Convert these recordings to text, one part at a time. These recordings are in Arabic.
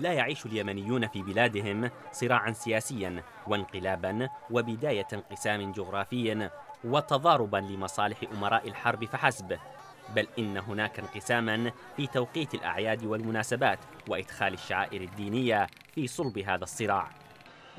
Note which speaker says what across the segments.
Speaker 1: لا يعيش اليمنيون في بلادهم صراعا سياسيا وانقلابا وبدايه انقسام جغرافي وتضاربا لمصالح امراء الحرب فحسب بل ان هناك انقساما في توقيت الاعياد والمناسبات وادخال الشعائر الدينيه في صلب هذا الصراع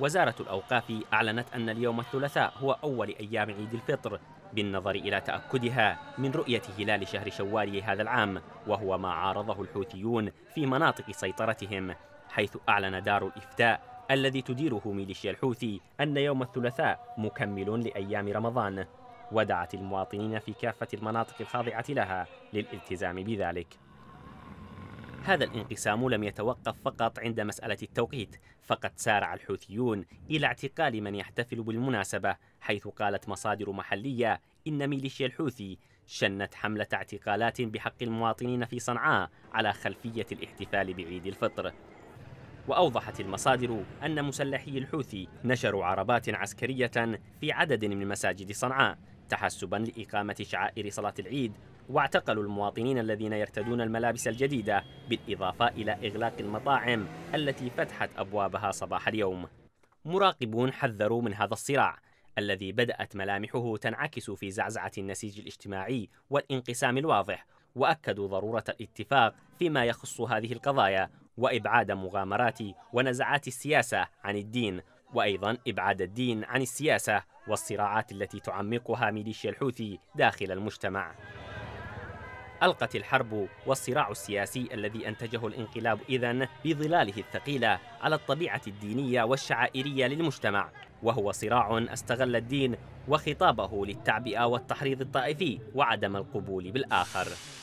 Speaker 1: وزارة الأوقاف أعلنت أن اليوم الثلاثاء هو أول أيام عيد الفطر بالنظر إلى تأكدها من رؤية هلال شهر شوال هذا العام وهو ما عارضه الحوثيون في مناطق سيطرتهم حيث أعلن دار الإفتاء الذي تديره ميليشيا الحوثي أن يوم الثلاثاء مكمل لأيام رمضان ودعت المواطنين في كافة المناطق الخاضعة لها للالتزام بذلك هذا الانقسام لم يتوقف فقط عند مسألة التوقيت فقد سارع الحوثيون إلى اعتقال من يحتفل بالمناسبة حيث قالت مصادر محلية إن ميليشيا الحوثي شنت حملة اعتقالات بحق المواطنين في صنعاء على خلفية الاحتفال بعيد الفطر وأوضحت المصادر أن مسلحي الحوثي نشروا عربات عسكرية في عدد من مساجد صنعاء تحسبا لإقامة شعائر صلاة العيد واعتقلوا المواطنين الذين يرتدون الملابس الجديدة بالإضافة إلى إغلاق المطاعم التي فتحت أبوابها صباح اليوم مراقبون حذروا من هذا الصراع الذي بدأت ملامحه تنعكس في زعزعة النسيج الاجتماعي والانقسام الواضح وأكدوا ضرورة الاتفاق فيما يخص هذه القضايا وإبعاد مغامرات ونزعات السياسة عن الدين وأيضا إبعاد الدين عن السياسة والصراعات التي تعمقها ميليشيا الحوثي داخل المجتمع ألقت الحرب والصراع السياسي الذي أنتجه الانقلاب إذن بظلاله الثقيلة على الطبيعة الدينية والشعائرية للمجتمع وهو صراع استغل الدين وخطابه للتعبئة والتحريض الطائفي وعدم القبول بالآخر